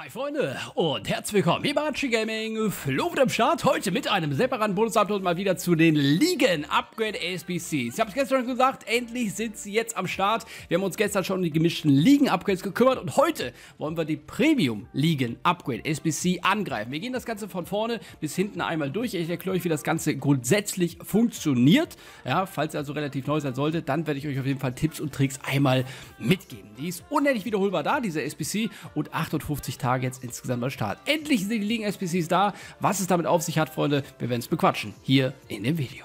Hi Freunde und herzlich willkommen hier bei Hatschi Gaming, Flo wieder im Start, heute mit einem separaten Bonus-Upload mal wieder zu den Ligen Upgrade ASBCs. Ich habe es gestern schon gesagt, endlich sind sie jetzt am Start. Wir haben uns gestern schon um die gemischten Ligen-Upgrades gekümmert und heute wollen wir die Premium-Ligen-Upgrade SBC angreifen. Wir gehen das Ganze von vorne bis hinten einmal durch. Ich erkläre euch, wie das Ganze grundsätzlich funktioniert. Ja, falls ihr also relativ neu sein solltet, dann werde ich euch auf jeden Fall Tipps und Tricks einmal mitgeben. Die ist unendlich wiederholbar da, diese SBC und 58 Tage jetzt insgesamt am Start. Endlich sind die Ligen-SPCs da. Was es damit auf sich hat, Freunde, wir werden es bequatschen. Hier in dem Video.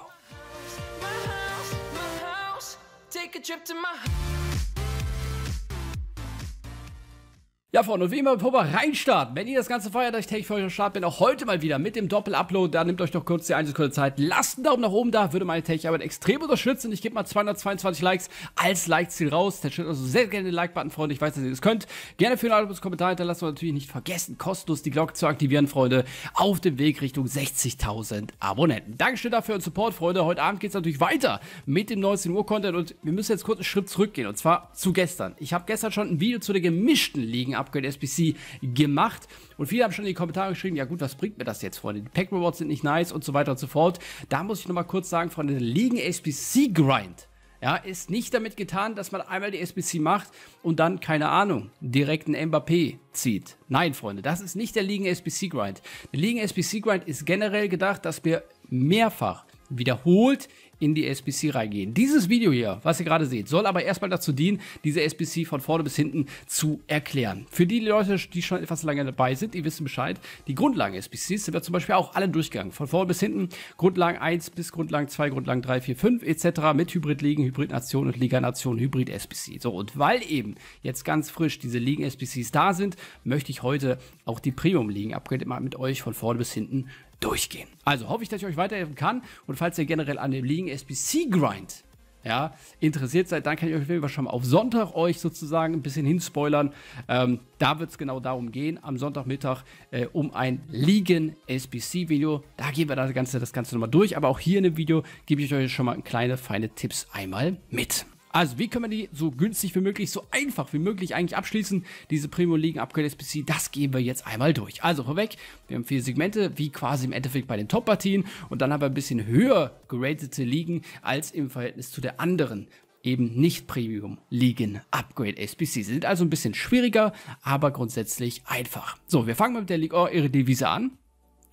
Ja, Freunde, wie immer, bevor wir reinstarten, wenn ihr das Ganze feiert, dass ich täglich für euch am Start bin, auch heute mal wieder mit dem Doppel-Upload, da nehmt euch noch kurz die eine Zeit, lasst einen Daumen nach oben da, würde meine Tech-Arbeit extrem unterstützen. Ich gebe mal 222 Likes als Like-Ziel raus. Dann steht also sehr gerne den Like-Button, Freunde, ich weiß, dass ihr das könnt. Gerne für einen Kommentar hinterlassen und natürlich nicht vergessen, kostenlos die Glocke zu aktivieren, Freunde, auf dem Weg Richtung 60.000 Abonnenten. Dankeschön dafür und Support, Freunde. Heute Abend geht es natürlich weiter mit dem 19 Uhr Content und wir müssen jetzt kurz einen Schritt zurückgehen und zwar zu gestern. Ich habe gestern schon ein Video zu der gemischten Liegen Upgrade SBC gemacht. Und viele haben schon in die Kommentare geschrieben, ja gut, was bringt mir das jetzt, Freunde? Die Pack Rewards sind nicht nice und so weiter und so fort. Da muss ich nochmal kurz sagen, Freunde, der Ligen SBC Grind. Ja, ist nicht damit getan, dass man einmal die SBC macht und dann, keine Ahnung, direkt einen Mbappé zieht. Nein, Freunde, das ist nicht der Ligen SBC Grind. Der Ligen SBC Grind ist generell gedacht, dass wir mehrfach wiederholt in die SBC reingehen. Dieses Video hier, was ihr gerade seht, soll aber erstmal dazu dienen, diese SBC von vorne bis hinten zu erklären. Für die Leute, die schon etwas lange dabei sind, die wissen Bescheid, die Grundlagen SBCs sind wir zum Beispiel auch alle durchgegangen. Von vorne bis hinten, Grundlagen 1 bis Grundlagen 2, Grundlagen 3, 4, 5 etc. mit Hybrid-Ligen, Hybrid-Nation und Liga-Nation, Hybrid-SBC. So, und weil eben jetzt ganz frisch diese Ligen-SBCs da sind, möchte ich heute auch die Premium-Ligen-Upgrade mal mit euch von vorne bis hinten durchgehen. Also hoffe ich, dass ich euch weiterhelfen kann. Und falls ihr generell an dem Liegen SBC Grind ja, interessiert seid, dann kann ich euch auf jeden Fall schon mal auf Sonntag euch sozusagen ein bisschen hinspoilern. Ähm, da wird es genau darum gehen, am Sonntagmittag äh, um ein Liegen SBC Video. Da gehen wir das Ganze, das Ganze nochmal durch. Aber auch hier in dem Video gebe ich euch schon mal kleine, feine Tipps einmal mit. Also, wie können wir die so günstig wie möglich, so einfach wie möglich eigentlich abschließen? Diese Premium League Upgrade SPC, das gehen wir jetzt einmal durch. Also vorweg, wir haben vier Segmente, wie quasi im Endeffekt bei den Top-Partien. Und dann haben wir ein bisschen höher geratete Ligen als im Verhältnis zu der anderen eben nicht Premium League Upgrade SPC. Sie sind also ein bisschen schwieriger, aber grundsätzlich einfach. So, wir fangen mal mit der League ihre Devise an.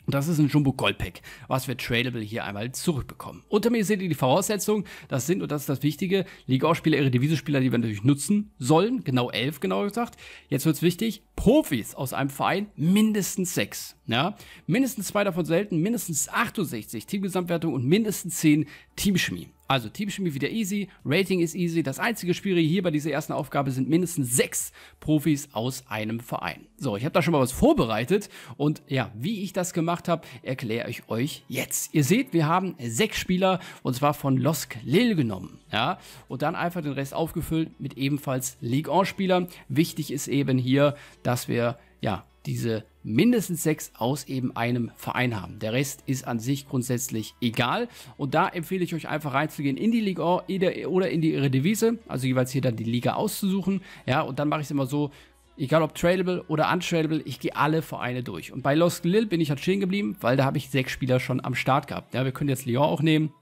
Das ist ein Jumbo Gold Pack, was wir tradable hier einmal zurückbekommen. Unter mir seht ihr die Voraussetzungen. Das sind, und das ist das Wichtige, Liga-Spieler, ihre Devisespieler, die wir natürlich nutzen sollen. Genau elf, genauer gesagt. Jetzt wird's wichtig. Profis aus einem Verein, mindestens sechs. Ja? Mindestens zwei davon selten, mindestens 68 Teamgesamtwertung und mindestens zehn Teamchemie. Also Teamchemie wieder easy, Rating ist easy. Das einzige Spiel hier bei dieser ersten Aufgabe sind mindestens sechs Profis aus einem Verein. So, ich habe da schon mal was vorbereitet und ja, wie ich das gemacht habe, erkläre ich euch jetzt. Ihr seht, wir haben sechs Spieler und zwar von Losk Lil genommen, ja, und dann einfach den Rest aufgefüllt mit ebenfalls League 1 Spielern. Wichtig ist eben hier, dass wir ja, diese mindestens sechs aus eben einem Verein haben. Der Rest ist an sich grundsätzlich egal. Und da empfehle ich euch einfach reinzugehen in die Liga oder in die ihre Devise, also jeweils hier dann die Liga auszusuchen. Ja, und dann mache ich es immer so, egal ob tradable oder untradable, ich gehe alle Vereine durch. Und bei Lost Lille bin ich halt stehen geblieben, weil da habe ich sechs Spieler schon am Start gehabt. Ja, wir können jetzt Lyon auch nehmen.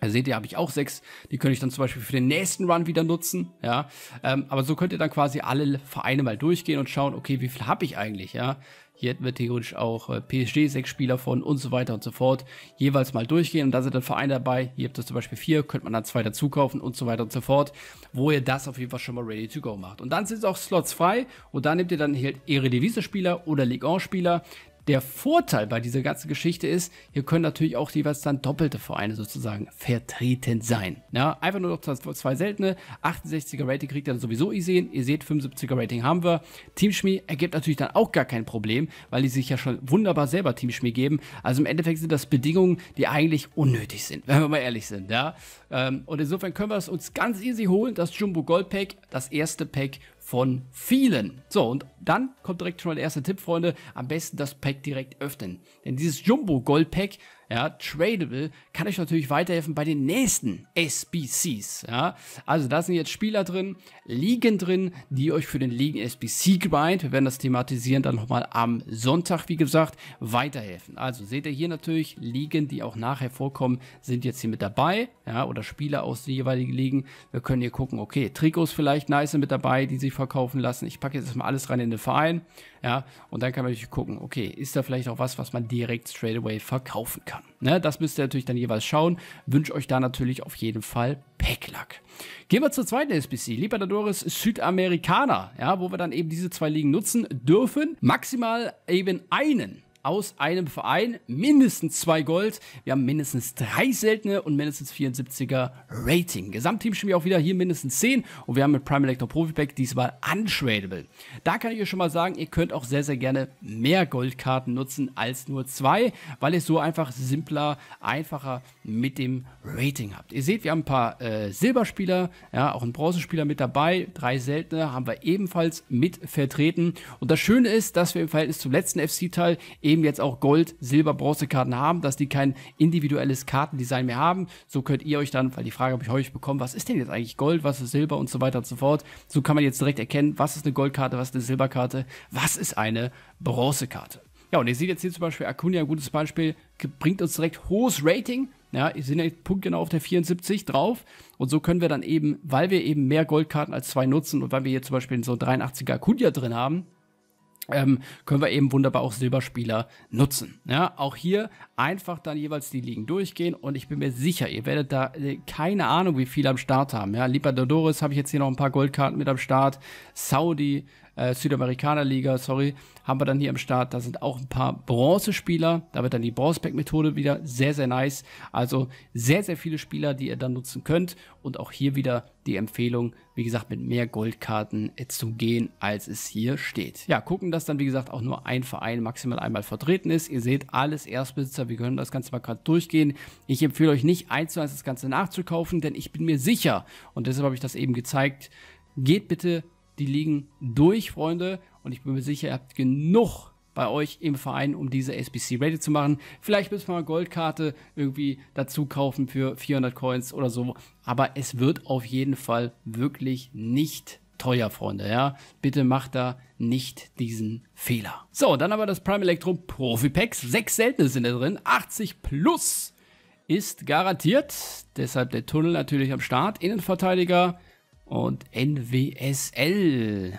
Also seht ihr, habe ich auch sechs. Die könnte ich dann zum Beispiel für den nächsten Run wieder nutzen. Ja, ähm, aber so könnt ihr dann quasi alle Vereine mal durchgehen und schauen, okay, wie viel habe ich eigentlich? Ja, hier hätten wir theoretisch auch äh, PSG sechs Spieler von und so weiter und so fort. Jeweils mal durchgehen und da sind dann Vereine dabei. Hier habt ihr zum Beispiel vier, könnte man dann zwei dazu kaufen und so weiter und so fort. Wo ihr das auf jeden Fall schon mal ready to go macht. Und dann sind auch Slots frei und da nehmt ihr dann halt Eredivisie-Spieler oder Ligue 1-Spieler, der Vorteil bei dieser ganzen Geschichte ist, hier können natürlich auch jeweils dann doppelte Vereine sozusagen vertreten sein. Ja, einfach nur noch zwei seltene. 68er Rating kriegt ihr dann sowieso ihr sehen. Ihr seht, 75er Rating haben wir. Team Teamschmi ergibt natürlich dann auch gar kein Problem, weil die sich ja schon wunderbar selber Team Teamschmi geben. Also im Endeffekt sind das Bedingungen, die eigentlich unnötig sind, wenn wir mal ehrlich sind. Ja? Ähm, und insofern können wir es uns ganz easy holen, das Jumbo Gold Pack, das erste Pack von vielen. So, und dann kommt direkt schon mal der erste Tipp, Freunde. Am besten das Pack direkt öffnen. Denn dieses Jumbo Gold Pack ja, tradable, kann euch natürlich weiterhelfen bei den nächsten SBCs. Ja. Also da sind jetzt Spieler drin, Ligen drin, die euch für den Ligen SBC Grind, wir werden das thematisieren, dann nochmal am Sonntag, wie gesagt, weiterhelfen. Also seht ihr hier natürlich, Ligen, die auch nachher vorkommen, sind jetzt hier mit dabei, ja, oder Spieler aus den jeweiligen Ligen. Wir können hier gucken, okay, Trikots vielleicht nice mit dabei, die sich verkaufen lassen. Ich packe jetzt erstmal alles rein in den Verein, ja, und dann kann man natürlich gucken, okay, ist da vielleicht auch was, was man direkt straight away verkaufen kann kann. Ne, das müsst ihr natürlich dann jeweils schauen. Wünsche euch da natürlich auf jeden Fall Packluck. Gehen wir zur zweiten SBC, Libertadores Südamericana, ja, wo wir dann eben diese zwei Ligen nutzen dürfen. Maximal eben einen aus einem Verein, mindestens zwei Gold. Wir haben mindestens drei seltene und mindestens 74er Rating. Gesamtteam spielen wir auch wieder hier mindestens 10 und wir haben mit Prime Elector Profi Pack diesmal untradable. Da kann ich euch schon mal sagen, ihr könnt auch sehr, sehr gerne mehr Goldkarten nutzen als nur zwei, weil ihr so einfach simpler, einfacher mit dem Rating habt. Ihr seht, wir haben ein paar äh, Silberspieler, ja, auch ein Bronzespieler mit dabei, drei seltene haben wir ebenfalls mit vertreten. Und das Schöne ist, dass wir im Verhältnis zum letzten FC-Teil eben eben jetzt auch Gold, Silber, Bronzekarten haben, dass die kein individuelles Kartendesign mehr haben. So könnt ihr euch dann, weil die Frage habe ich häufig bekommen, was ist denn jetzt eigentlich Gold, was ist Silber und so weiter und so fort. So kann man jetzt direkt erkennen, was ist eine Goldkarte, was ist eine Silberkarte, was ist eine Bronzekarte. Ja, und ihr seht jetzt hier zum Beispiel Acuna, ein gutes Beispiel, bringt uns direkt hohes Rating. Ja, ihr seht ja Punkt genau auf der 74 drauf. Und so können wir dann eben, weil wir eben mehr Goldkarten als zwei nutzen und weil wir hier zum Beispiel so 83er Acuna drin haben, ähm, können wir eben wunderbar auch Silberspieler nutzen. Ja, auch hier einfach dann jeweils die Ligen durchgehen und ich bin mir sicher, ihr werdet da äh, keine Ahnung, wie viel am Start haben. Ja, Libertadores habe ich jetzt hier noch ein paar Goldkarten mit am Start, Saudi, äh, Liga, sorry, haben wir dann hier am Start. Da sind auch ein paar Bronzespieler. Da wird dann die bronze pack methode wieder sehr, sehr nice. Also sehr, sehr viele Spieler, die ihr dann nutzen könnt. Und auch hier wieder die Empfehlung, wie gesagt, mit mehr Goldkarten zu gehen, als es hier steht. Ja, gucken, dass dann, wie gesagt, auch nur ein Verein maximal einmal vertreten ist. Ihr seht, alles Erstbesitzer, wir können das Ganze mal gerade durchgehen. Ich empfehle euch nicht, eins zu eins das Ganze nachzukaufen, denn ich bin mir sicher, und deshalb habe ich das eben gezeigt, geht bitte die liegen durch, Freunde. Und ich bin mir sicher, ihr habt genug bei euch im Verein, um diese SBC ready zu machen. Vielleicht müssen wir mal Goldkarte irgendwie dazu kaufen für 400 Coins oder so. Aber es wird auf jeden Fall wirklich nicht teuer, Freunde, ja. Bitte macht da nicht diesen Fehler. So, dann aber das Prime Electrum Profi Packs. Sechs seltene sind da drin. 80 plus ist garantiert. Deshalb der Tunnel natürlich am Start. Innenverteidiger, und NWSL.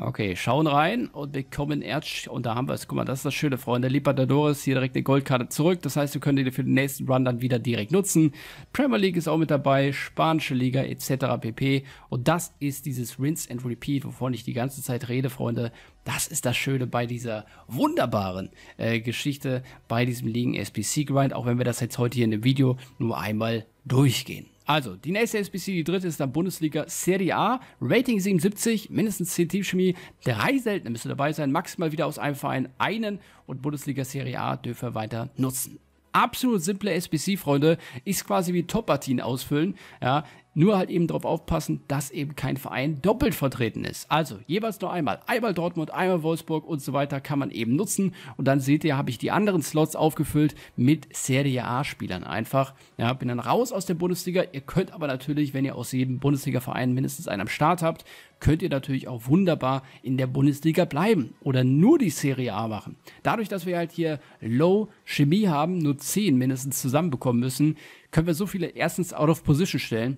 Okay, schauen rein und bekommen Erz. Und da haben wir es. Guck mal, das ist das Schöne, Freunde. Libertadores hier direkt eine Goldkarte zurück. Das heißt, wir können die für den nächsten Run dann wieder direkt nutzen. Premier League ist auch mit dabei, spanische Liga etc. pp. Und das ist dieses Rinse and Repeat, wovon ich die ganze Zeit rede, Freunde. Das ist das Schöne bei dieser wunderbaren äh, Geschichte, bei diesem Ligen SPC Grind. Auch wenn wir das jetzt heute hier in dem Video nur einmal durchgehen. Also, die nächste SBC, die dritte ist dann Bundesliga Serie A. Rating 77, mindestens 10 Teamchemie, drei seltene müsste dabei sein, maximal wieder aus einem Verein einen und Bundesliga Serie A dürfen wir weiter nutzen absolut simple SBC, Freunde, ist quasi wie Top-Partien ausfüllen. Ja, nur halt eben darauf aufpassen, dass eben kein Verein doppelt vertreten ist. Also jeweils nur einmal. Einmal Dortmund, einmal Wolfsburg und so weiter kann man eben nutzen. Und dann seht ihr, habe ich die anderen Slots aufgefüllt mit Serie A-Spielern einfach. Ja, bin dann raus aus der Bundesliga. Ihr könnt aber natürlich, wenn ihr aus jedem Bundesliga-Verein mindestens einen am Start habt, könnt ihr natürlich auch wunderbar in der Bundesliga bleiben oder nur die Serie A machen. Dadurch, dass wir halt hier Low Chemie haben, nur 10 mindestens zusammenbekommen müssen, können wir so viele erstens out of position stellen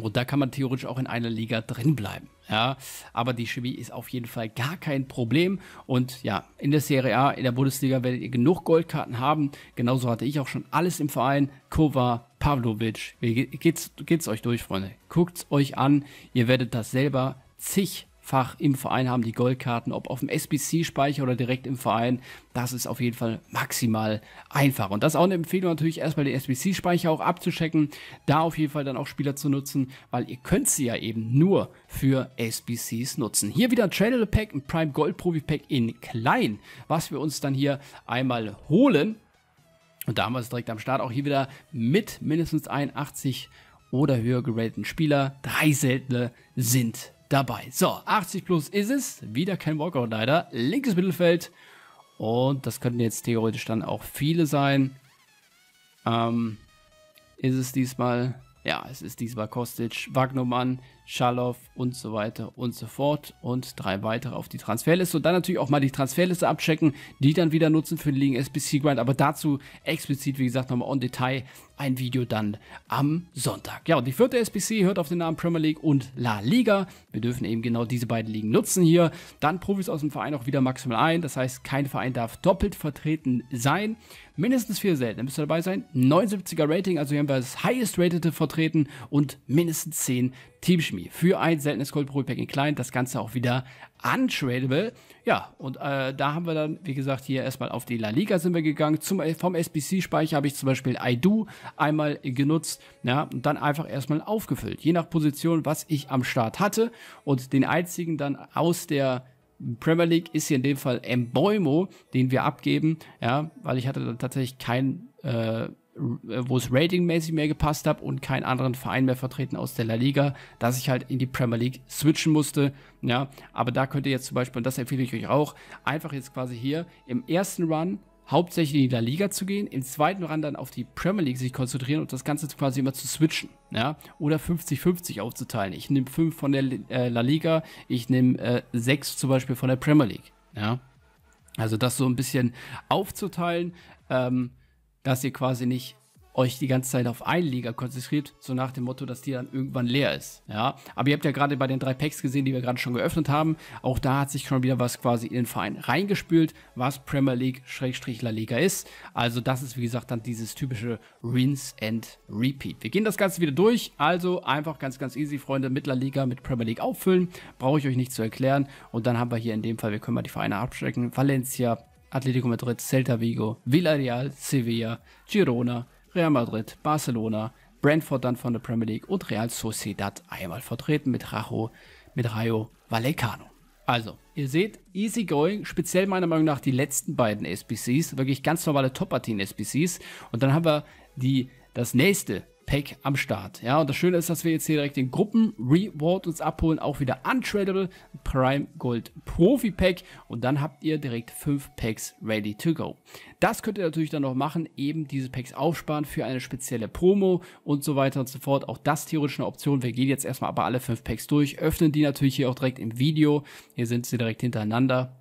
und da kann man theoretisch auch in einer Liga drin bleiben. Ja, aber die Chemie ist auf jeden Fall gar kein Problem. Und ja, in der Serie A, in der Bundesliga werdet ihr genug Goldkarten haben. Genauso hatte ich auch schon alles im Verein. Kova, Pavlovic. Geht's, geht's euch durch, Freunde. Guckt's euch an. Ihr werdet das selber zig Fach im Verein haben die Goldkarten, ob auf dem SBC-Speicher oder direkt im Verein. Das ist auf jeden Fall maximal einfach. Und das ist auch eine Empfehlung natürlich erstmal den SBC-Speicher auch abzuchecken, da auf jeden Fall dann auch Spieler zu nutzen, weil ihr könnt sie ja eben nur für SBCs nutzen. Hier wieder ein Channel Pack, ein Prime Gold Profi Pack in klein, was wir uns dann hier einmal holen. Und da haben wir es direkt am Start auch hier wieder mit mindestens 81 oder höher geradeten Spieler. Drei seltene sind dabei. So, 80 plus ist es. Wieder kein Walkout leider. Linkes Mittelfeld. Und das könnten jetzt theoretisch dann auch viele sein. Ähm, ist es diesmal? Ja, es ist diesmal Kostic. Wagnumann, Schalow und so weiter und so fort und drei weitere auf die Transferliste und dann natürlich auch mal die Transferliste abchecken, die dann wieder nutzen für den Ligen SBC Grind, aber dazu explizit, wie gesagt, nochmal on Detail ein Video dann am Sonntag. Ja, und die vierte SBC hört auf den Namen Premier League und La Liga. Wir dürfen eben genau diese beiden Ligen nutzen hier. Dann Profis aus dem Verein auch wieder maximal ein, das heißt, kein Verein darf doppelt vertreten sein. Mindestens vier seltene müsst ihr dabei sein. 79er Rating, also hier haben wir das highest ratete vertreten und mindestens 10 Teamspiele Me für ein seltenes Cold Brew Packing Client, Das Ganze auch wieder untradable. Ja, und äh, da haben wir dann, wie gesagt, hier erstmal auf die La Liga sind wir gegangen. Zum, äh, vom SBC-Speicher habe ich zum Beispiel iDo einmal genutzt. Ja, und dann einfach erstmal aufgefüllt. Je nach Position, was ich am Start hatte. Und den einzigen dann aus der Premier League ist hier in dem Fall Emboimo, den wir abgeben, ja, weil ich hatte dann tatsächlich keinen äh, äh, wo es ratingmäßig mehr gepasst hat und keinen anderen Verein mehr vertreten aus der La Liga, dass ich halt in die Premier League switchen musste. Ja, aber da könnt ihr jetzt zum Beispiel, und das empfehle ich euch auch, einfach jetzt quasi hier im ersten Run hauptsächlich in die La Liga zu gehen, im zweiten Run dann auf die Premier League sich konzentrieren und das Ganze quasi immer zu switchen, ja, oder 50-50 aufzuteilen. Ich nehme 5 von der äh, La Liga, ich nehme 6 äh, zum Beispiel von der Premier League, ja. Also das so ein bisschen aufzuteilen, ähm, dass ihr quasi nicht euch die ganze Zeit auf einen Liga konzentriert, so nach dem Motto, dass die dann irgendwann leer ist. Ja, aber ihr habt ja gerade bei den drei Packs gesehen, die wir gerade schon geöffnet haben, auch da hat sich schon wieder was quasi in den Verein reingespült, was Premier League La Liga ist. Also das ist wie gesagt dann dieses typische Rinse and Repeat. Wir gehen das Ganze wieder durch, also einfach ganz ganz easy, Freunde, mit La Liga, mit Premier League auffüllen, brauche ich euch nicht zu erklären und dann haben wir hier in dem Fall, wir können mal die Vereine abschrecken, Valencia, Atletico Madrid, Celta Vigo, Villarreal, Sevilla, Girona, Real Madrid, Barcelona, Brentford dann von der Premier League und Real Sociedad einmal vertreten mit Rajo, mit Rayo Vallecano. Also, ihr seht, easy going, speziell meiner Meinung nach die letzten beiden SBCs, wirklich ganz normale Top-Partien-SBCs. Und dann haben wir die, das nächste Pack am Start. Ja, und das Schöne ist, dass wir jetzt hier direkt den Gruppen-Reward uns abholen, auch wieder untradable Prime Gold Profi Pack und dann habt ihr direkt fünf Packs ready to go. Das könnt ihr natürlich dann noch machen, eben diese Packs aufsparen für eine spezielle Promo und so weiter und so fort. Auch das theoretisch eine Option. Wir gehen jetzt erstmal aber alle fünf Packs durch, öffnen die natürlich hier auch direkt im Video. Hier sind sie direkt hintereinander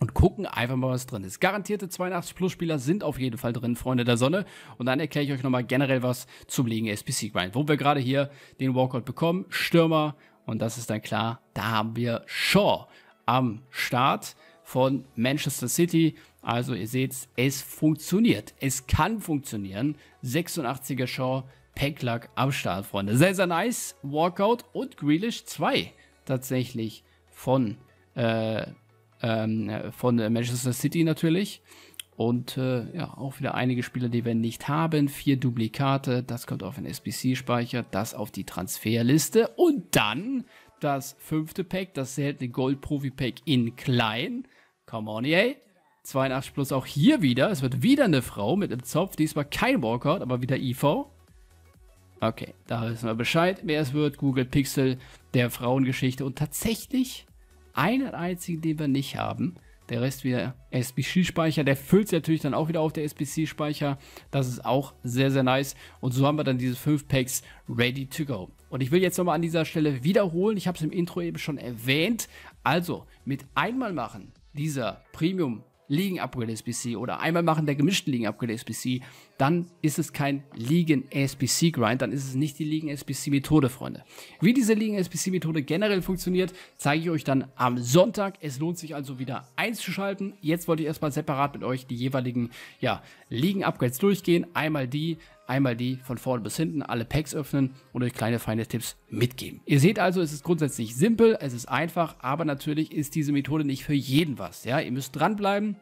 und gucken einfach mal, was drin ist. Garantierte 82-Plus-Spieler sind auf jeden Fall drin, Freunde der Sonne. Und dann erkläre ich euch nochmal generell was zum liegen SPC-Grind. Wo wir gerade hier den Walkout bekommen, Stürmer. Und das ist dann klar, da haben wir Shaw am Start von Manchester City. Also ihr seht, es funktioniert. Es kann funktionieren. 86er Shaw, Packlack am Start, Freunde. Sehr, sehr nice. Walkout und Grealish 2 tatsächlich von äh, ähm, von äh, Manchester City natürlich. Und äh, ja, auch wieder einige Spieler, die wir nicht haben. Vier Duplikate, das kommt auf den SBC-Speicher, das auf die Transferliste. Und dann das fünfte Pack, das seltene Gold-Profi-Pack in klein. Come on, yay. 82 plus auch hier wieder. Es wird wieder eine Frau mit einem Zopf. Diesmal kein Walkout, aber wieder IV. Okay, da wissen wir Bescheid, wer es wird. Google Pixel der Frauengeschichte. Und tatsächlich einen einzigen, den wir nicht haben. Der Rest wieder SBC-Speicher. Der füllt sich natürlich dann auch wieder auf der SBC-Speicher. Das ist auch sehr, sehr nice. Und so haben wir dann diese 5 Packs ready to go. Und ich will jetzt nochmal an dieser Stelle wiederholen. Ich habe es im Intro eben schon erwähnt. Also mit einmal machen dieser Premium Ligen Upgrade SBC oder einmal machen der gemischten Ligen Upgrade SBC, dann ist es kein Ligen SBC Grind, dann ist es nicht die Ligen SBC Methode, Freunde. Wie diese Ligen SBC Methode generell funktioniert, zeige ich euch dann am Sonntag. Es lohnt sich also wieder einzuschalten. Jetzt wollte ich erstmal separat mit euch die jeweiligen ja, Ligen Upgrades durchgehen. Einmal die Einmal die von vorne bis hinten, alle Packs öffnen und euch kleine feine Tipps mitgeben. Ihr seht also, es ist grundsätzlich simpel, es ist einfach, aber natürlich ist diese Methode nicht für jeden was. Ja, ihr müsst dranbleiben,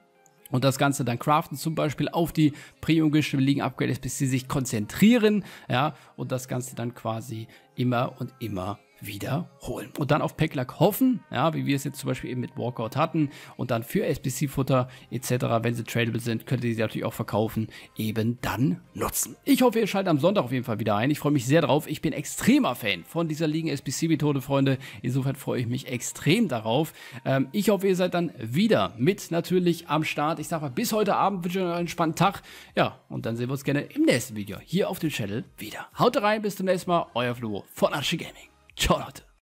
und das Ganze dann craften, zum Beispiel auf die Premium geschwelligen Upgrades, bis sie sich konzentrieren, ja, und das Ganze dann quasi immer und immer wiederholen. Und dann auf Packlack hoffen, ja, wie wir es jetzt zum Beispiel eben mit Walkout hatten und dann für SBC-Futter etc., wenn sie tradable sind, könnt ihr sie natürlich auch verkaufen, eben dann nutzen. Ich hoffe, ihr schaltet am Sonntag auf jeden Fall wieder ein. Ich freue mich sehr drauf. Ich bin extremer Fan von dieser liegen SBC-Methode, Freunde. Insofern freue ich mich extrem darauf. Ähm, ich hoffe, ihr seid dann wieder mit natürlich am Start. Ich sage mal, bis heute Abend wünsche ich euch einen spannenden Tag. Ja, und dann sehen wir uns gerne im nächsten Video hier auf dem Channel wieder. Haut rein, bis zum nächsten Mal. Euer Flo von Asche Gaming. Csalad.